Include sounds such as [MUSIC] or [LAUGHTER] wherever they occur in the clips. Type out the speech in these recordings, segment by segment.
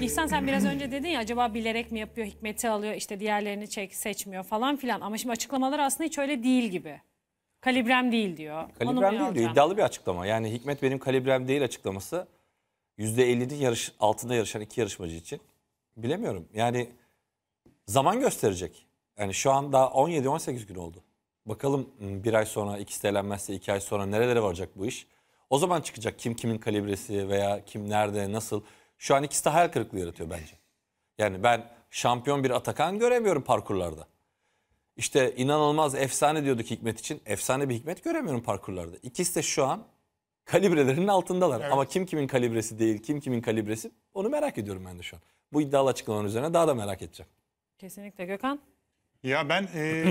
İhsan sen biraz önce dedin ya acaba bilerek mi yapıyor, hikmeti alıyor, işte diğerlerini çek, seçmiyor falan filan. Ama şimdi açıklamalar aslında hiç öyle değil gibi. Kalibrem değil diyor. Kalibrem değil diyor. İddialı bir açıklama. Yani Hikmet benim kalibrem değil açıklaması %50'nin yarış, altında yarışan iki yarışmacı için. Bilemiyorum. Yani zaman gösterecek. Yani şu anda 17-18 gün oldu. Bakalım hmm, bir ay sonra ikisi elenmezse iki ay sonra nerelere varacak bu iş. O zaman çıkacak kim kimin kalibresi veya kim nerede nasıl. Şu an ikisi de hayal kırıklığı yaratıyor bence. Yani ben şampiyon bir Atakan göremiyorum parkurlarda. İşte inanılmaz efsane diyorduk Hikmet için. Efsane bir Hikmet göremiyorum parkurlarda. İkisi de şu an kalibrelerinin altındalar. Evet. Ama kim kimin kalibresi değil, kim kimin kalibresi onu merak ediyorum ben de şu an. Bu iddialı açıklamanın üzerine daha da merak edeceğim. Kesinlikle Gökhan. Ya ben e,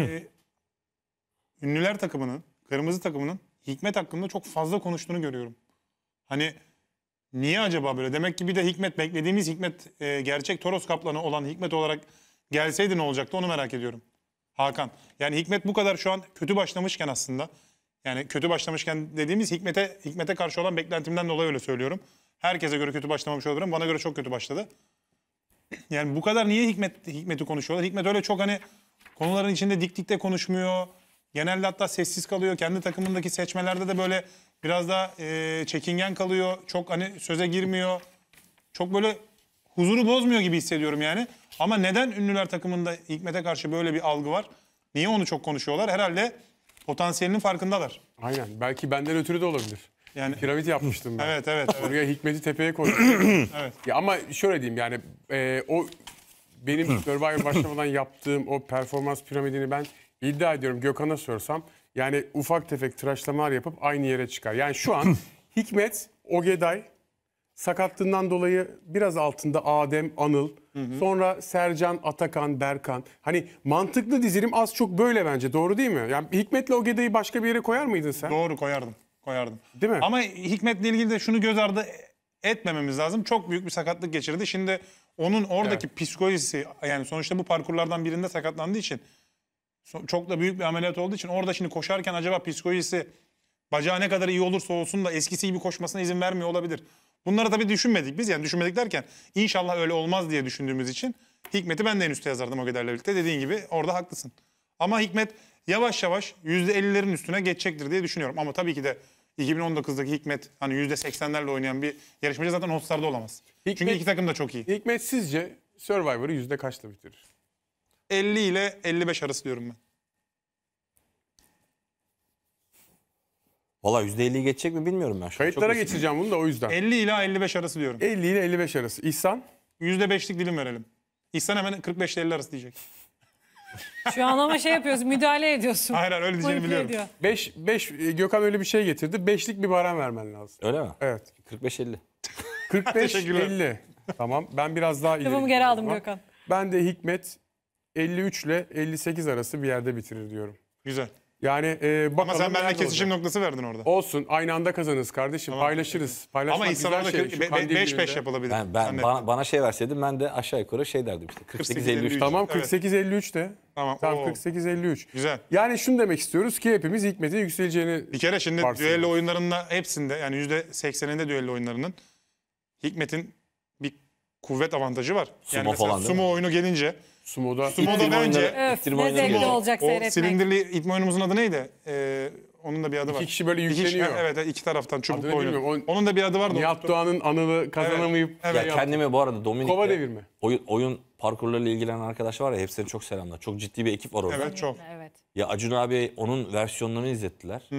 ünlüler takımının, kırmızı takımının Hikmet hakkında çok fazla konuştuğunu görüyorum. Hani Niye acaba böyle? Demek ki bir de Hikmet beklediğimiz Hikmet e, gerçek Toros kaplanı olan Hikmet olarak gelseydi ne olacaktı onu merak ediyorum. Hakan. Yani Hikmet bu kadar şu an kötü başlamışken aslında. Yani kötü başlamışken dediğimiz Hikmet'e Hikmet'e karşı olan beklentimden dolayı öyle söylüyorum. Herkese göre kötü başlamamış olabilirim. Bana göre çok kötü başladı. Yani bu kadar niye Hikmet Hikmet'i konuşuyorlar? Hikmet öyle çok hani konuların içinde dik dik de konuşmuyor. Genelde hatta sessiz kalıyor. Kendi takımındaki seçmelerde de böyle Biraz daha e, çekingen kalıyor. Çok hani söze girmiyor. Çok böyle huzuru bozmuyor gibi hissediyorum yani. Ama neden ünlüler takımında Hikmet'e karşı böyle bir algı var? Niye onu çok konuşuyorlar? Herhalde potansiyelinin farkındalar. Aynen. Belki benden ötürü de olabilir. Yani piramit yapmıştım ben. evet evet. evet. Oraya Hikmet'i tepeye koydum. [CLEARS THROAT] evet. Ya ama şöyle diyeyim yani e, o benim [CLEARS THROAT] Survivor başlamadan yaptığım o performans piramidini ben iddia ediyorum Gökhan'a sorsam yani ufak tefek tıraşlamalar yapıp aynı yere çıkar. Yani şu an [CLEARS THROAT] Hikmet, Ogeday sakatlığından dolayı biraz altında Adem, Anıl, sonra Sercan, Atakan, Berkan. Hani mantıklı dizilim az çok böyle bence doğru değil mi? Yani Hikmet'le Ogeday'ı başka bir yere koyar mıydın sen? Doğru koyardım. Koyardım. Değil mi? Ama Hikmet'le ilgili de şunu göz ardı etmememiz lazım. Çok büyük bir sakatlık geçirdi. Şimdi onun oradaki psikolojisi yani sonuçta bu parkurlardan birinde sakatlandığı için çok da büyük bir ameliyat olduğu için orada şimdi koşarken acaba psikolojisi bacağı ne kadar iyi olursa olsun da eskisi gibi koşmasına izin vermiyor olabilir. Bunları tabii düşünmedik biz yani düşünmedik derken inşallah öyle olmaz diye düşündüğümüz için Hikmet'i ben de en üste yazardım o kederle birlikte dediğin gibi orada haklısın. Ama Hikmet yavaş yavaş %50'lerin üstüne geçecektir diye düşünüyorum. Ama tabii ki de 2019'daki Hikmet hani %80'lerle oynayan bir yarışmacı zaten Hotstar'da olamaz. Hikmet, Çünkü iki takım da çok iyi. Hikmet sizce Survivor'ı yüzde kaçla bitirir? 50 ile 55 arası diyorum ben. Valla %50'yi geçecek mi bilmiyorum ben. Kayıtlara geçeceğim bunu da o yüzden. 50 ile 55 arası diyorum. 50 ile 55 arası. İhsan? %5'lik dilim verelim. İhsan hemen 45 ile 50 arası diyecek. Şu an ama şey yapıyoruz. müdahale ediyorsun. Hayır hayır öyle diyeceğini Manipüle biliyorum. ediyor. 5 5 e, Gökhan öyle bir şey getirdi. 5'lik bir baran vermen lazım. Öyle mi? Evet. 45-50. 45 50. Tamam. Ben biraz daha ileri. Lafımı geri aldım Gökhan. Ben de Hikmet 53 ile 58 arası bir yerde bitirir diyorum. Güzel. Yani e, bakalım. Ama sen benden kesişim noktası verdin orada. Olsun. Aynı anda kazanırız kardeşim. Tamam. Paylaşırız. Paylaşmak Ama insanlar şey. 5-5 yapılabilir. Ben, ben, bana, bana şey verseydin ben de aşağı yukarı şey derdim işte. 48-53. Tamam 48-53 evet. de. Tamam. Tam 48-53. Güzel. Yani şunu demek istiyoruz ki hepimiz hikmeti yükseleceğini Bir kere şimdi varsayalım. düello oyunlarında hepsinde yani %80'inde düello oyunlarının Hikmet'in kuvvet avantajı var. Sumo yani falan, değil sumo mi? oyunu gelince Sumo'da, Sumo'da bence Öf, ne olacak o seyretmek. silindirli itme oyunumuzun adı neydi? Ee, onun da bir adı var. İki kişi böyle yükleniyor. evet iki taraftan çubuk Adını oyunu. O- Onun da bir adı vardı. Nihat Doğan'ın anını kazanamayıp Evet, Ya şey kendimi bu arada Dominik. Kova devirme. oyun, oyun parkurlarıyla ilgilenen arkadaş var ya hepsini çok selamlar. Çok ciddi bir ekip var orada. Evet çok. Evet. Ya Acun abi onun versiyonlarını izlettiler.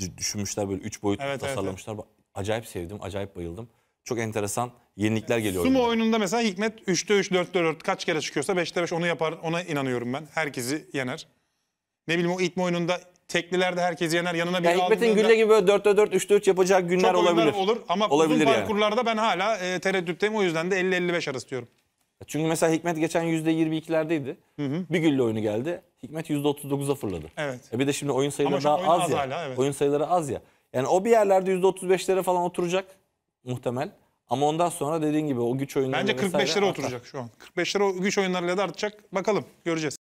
D- Düşünmüşler böyle üç boyut Evet, evet, tasarlamışlar. Acayip sevdim, acayip bayıldım çok enteresan yenilikler geliyor. Sumo oyununda mesela Hikmet 3'te 3, 4'te 4 kaç kere çıkıyorsa 5'te 5 onu yapar. Ona inanıyorum ben. Herkesi yener. Ne bileyim o itme oyununda teklilerde herkesi yener. Yanına bir yani Hikmet'in günde gibi böyle 4'te 4, 3'te 3 yapacak günler çok olabilir. olur ama olabilir uzun yani. parkurlarda ben hala e, tereddütteyim. O yüzden de 50-55 arası diyorum. Çünkü mesela Hikmet geçen %22'lerdeydi. Hı hı. Bir gülle oyunu geldi. Hikmet %39'a fırladı. Evet. E bir de şimdi oyun sayıları daha oyun az, az ya. Hala, evet. Oyun sayıları az ya. Yani o bir yerlerde %35'lere falan oturacak muhtemel. Ama ondan sonra dediğin gibi o güç oyunları Bence 45'lere oturacak şu an. 45'lere o güç oyunlarıyla da artacak. Bakalım göreceğiz.